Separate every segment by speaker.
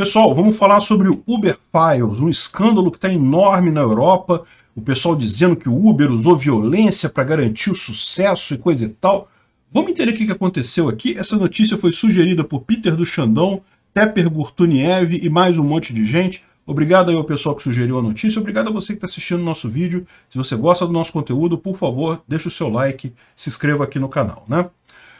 Speaker 1: Pessoal, vamos falar sobre o Uber Files, um escândalo que está enorme na Europa. O pessoal dizendo que o Uber usou violência para garantir o sucesso e coisa e tal. Vamos entender o que aconteceu aqui. Essa notícia foi sugerida por Peter do Xandão, Tepper Gurtuniev e mais um monte de gente. Obrigado aí ao pessoal que sugeriu a notícia, obrigado a você que está assistindo o nosso vídeo. Se você gosta do nosso conteúdo, por favor, deixe o seu like, se inscreva aqui no canal, né?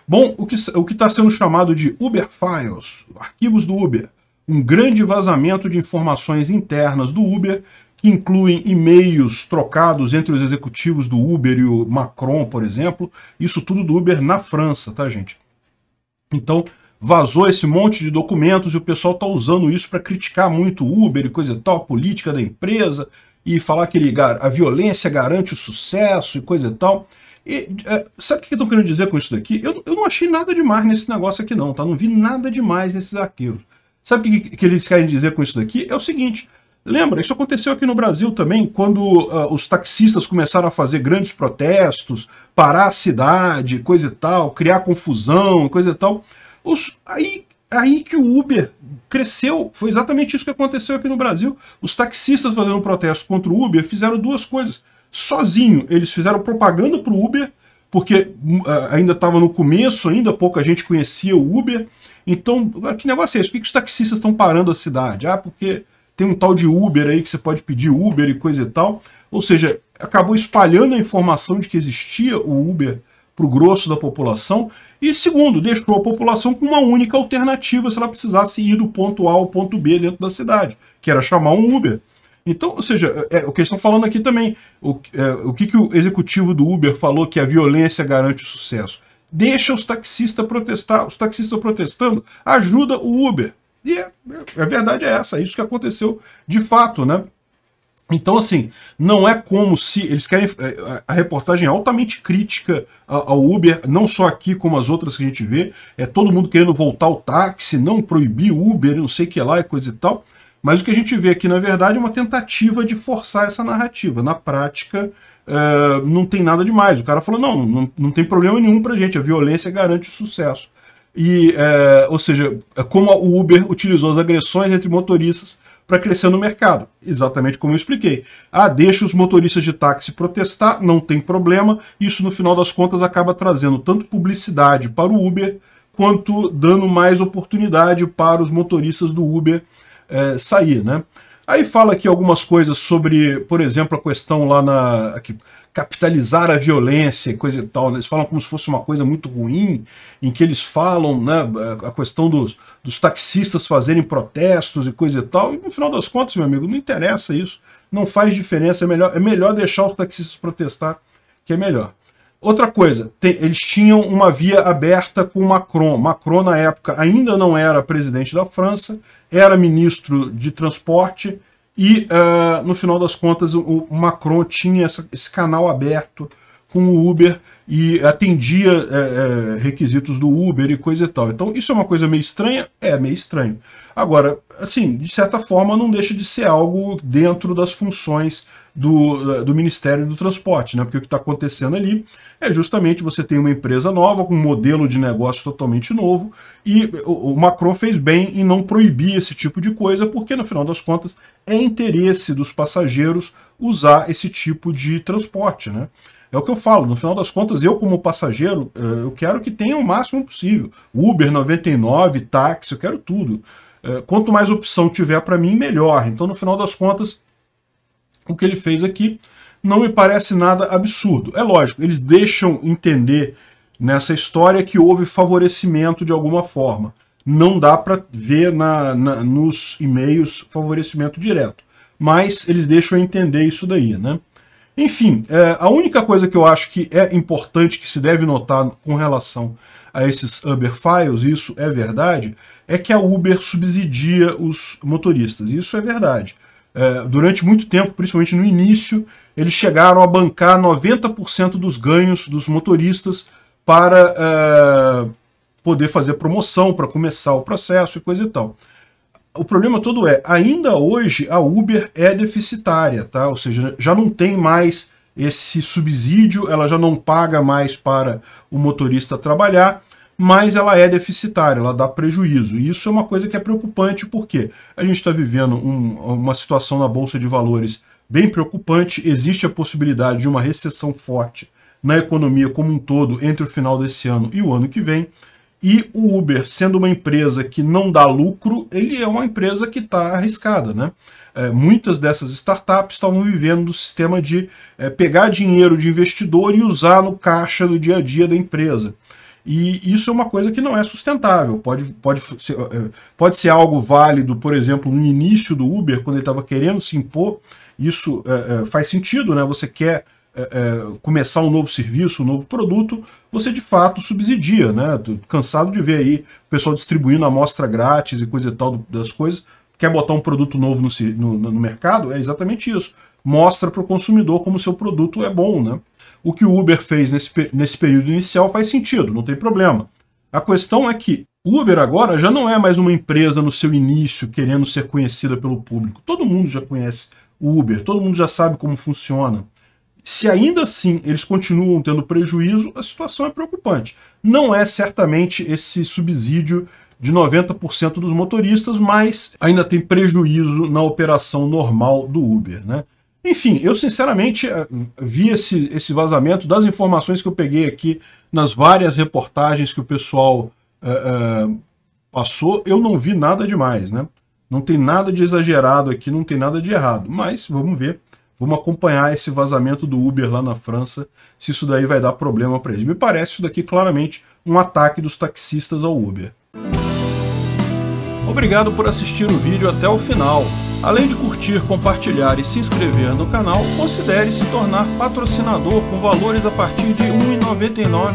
Speaker 1: Bom, o que o está sendo chamado de Uber Files, arquivos do Uber, um grande vazamento de informações internas do Uber, que incluem e-mails trocados entre os executivos do Uber e o Macron, por exemplo. Isso tudo do Uber na França, tá, gente? Então, vazou esse monte de documentos e o pessoal tá usando isso para criticar muito o Uber e coisa e tal, a política da empresa e falar que ligar a violência garante o sucesso e coisa e tal. E é, sabe o que estão querendo dizer com isso daqui? Eu, eu não achei nada demais nesse negócio aqui não, tá? Não vi nada demais nesses arquivos. Sabe o que, que, eles querem dizer com isso daqui? É o seguinte. Lembra, isso aconteceu aqui no Brasil também, quando uh, os taxistas começaram a fazer grandes protestos, parar a cidade, coisa e tal, criar confusão, coisa e tal. Os, aí, aí que o Uber cresceu, foi exatamente isso que aconteceu aqui no Brasil. Os taxistas fazendo protesto contra o Uber fizeram duas coisas. Sozinho, eles fizeram propaganda para o Uber porque hum, ainda estava no começo, ainda pouca gente conhecia o Uber. Então, ah, que negócio é esse? Por que os taxistas estão parando a cidade? Ah, porque tem um tal de Uber aí que você pode pedir Uber e coisa e tal. Ou seja, acabou espalhando a informação de que existia o Uber para o grosso da população. E segundo, deixou a população com uma única alternativa se ela precisasse ir do ponto A ao ponto B dentro da cidade, que era chamar um Uber. Então, ou seja, é, é, o que eles estão falando aqui também, o, é, o que, que o executivo do Uber falou que a violência garante o sucesso? Deixa os taxistas protestar, os taxistas protestando ajuda o Uber. E é, é a verdade é essa, é isso que aconteceu de fato, né? Então, assim, não é como se eles querem. É, a reportagem é altamente crítica ao Uber, não só aqui como as outras que a gente vê. É todo mundo querendo voltar ao táxi, não proibir o Uber, não sei o que lá e coisa e tal. Mas o que a gente vê aqui, na verdade, é uma tentativa de forçar essa narrativa. Na prática, uh, não tem nada demais. O cara falou, não, não, não tem problema nenhum pra gente, a violência garante o sucesso. E, uh, ou seja, é como o Uber utilizou as agressões entre motoristas para crescer no mercado. Exatamente como eu expliquei. Ah, deixa os motoristas de táxi protestar, não tem problema. Isso, no final das contas, acaba trazendo tanto publicidade para o Uber, quanto dando mais oportunidade para os motoristas do Uber é, sair, né? Aí fala aqui algumas coisas sobre, por exemplo, a questão lá na... Aqui, capitalizar a violência, coisa e tal. Né? Eles falam como se fosse uma coisa muito ruim, em que eles falam né, a questão dos, dos taxistas fazerem protestos e coisa e tal. E no final das contas, meu amigo, não interessa isso. Não faz diferença, é melhor, é melhor deixar os taxistas protestar, que é melhor. Outra coisa, eles tinham uma via aberta com Macron. Macron, na época, ainda não era presidente da França, era ministro de transporte, e uh, no final das contas o, Macron tinha essa, esse canal aberto com o Uber e atendia é, é, requisitos do Uber e coisa e tal. Então, isso é uma coisa meio estranha? É, meio estranho. Agora, assim, de certa forma, não deixa de ser algo dentro das funções do, eh, do Ministério do Transporte, né? Porque o que está acontecendo ali é justamente você tem uma empresa nova, com um modelo de negócio totalmente novo, e o, o Macron fez bem em não proibir esse tipo de coisa, porque no final das contas é interesse dos passageiros usar esse tipo de transporte, né? É o que eu falo, no final das contas, eu como passageiro, eh, eu quero que tenha o máximo possível. Uber 99, táxi, eu quero tudo. Eh, quanto mais opção tiver para mim, melhor. Então, no final das contas, o que ele fez aqui não me parece nada absurdo. É lógico, eles deixam entender nessa história que houve favorecimento de alguma forma. Não dá para ver na, na, nos e-mails favorecimento direto. Mas eles deixam entender isso daí, né? Enfim, é, a única coisa que eu acho que é importante que se deve notar com relação a esses Uber Files, isso é verdade, é que a Uber subsidia os motoristas. Isso é verdade. É, durante muito tempo, principalmente no início, eles chegaram a bancar 90% dos ganhos dos motoristas para é, poder fazer promoção, para começar o processo e coisa e tal o problema todo é, ainda hoje a Uber é deficitária, tá? Ou seja, já não tem mais esse subsídio, ela já não paga mais para o motorista trabalhar, mas ela é deficitária, ela dá prejuízo. E isso é uma coisa que é preocupante, porque a gente está vivendo um, uma situação na Bolsa de Valores bem preocupante, existe a possibilidade de uma recessão forte na economia como um todo entre o final desse ano e o ano que vem. E o Uber, sendo uma empresa que não dá lucro, ele é uma empresa que está arriscada. Né? É, muitas dessas startups estavam vivendo do sistema de é, pegar dinheiro de investidor e usar no caixa do dia a dia da empresa. E isso é uma coisa que não é sustentável. Pode, pode, ser, é, pode ser algo válido, por exemplo, no início do Uber, quando ele estava querendo se impor, isso é, é, faz sentido, né? Você quer é, é, começar um novo serviço, um novo produto, você de fato subsidia, né? Tô cansado de ver aí o pessoal distribuindo amostra grátis e coisa e tal das coisas. Quer botar um produto novo no, no, no mercado? É exatamente isso. Mostra para o consumidor como o seu produto é bom, né? O que o Uber fez nesse, nesse período inicial faz sentido, não tem problema. A questão é que Uber agora já não é mais uma empresa no seu início querendo ser conhecida pelo público. Todo mundo já conhece o Uber, todo mundo já sabe como funciona. Se ainda assim eles continuam tendo prejuízo, a situação é preocupante. Não é certamente esse subsídio de 90% dos motoristas, mas ainda tem prejuízo na operação normal do Uber. Né? Enfim, eu sinceramente eh, vi esse, esse vazamento das informações que eu peguei aqui nas várias reportagens que o pessoal uh, uh, passou, eu não vi nada demais. Né? Não tem nada de exagerado aqui, não tem nada de errado, mas vamos ver Vamos acompanhar esse vazamento do Uber lá na França, se isso daí vai dar problema para ele, Me parece isso daqui claramente um ataque dos taxistas ao Uber. Obrigado por assistir o vídeo até o final. Além de curtir, compartilhar e se inscrever no canal, considere se tornar patrocinador com valores a partir de R$ 1,99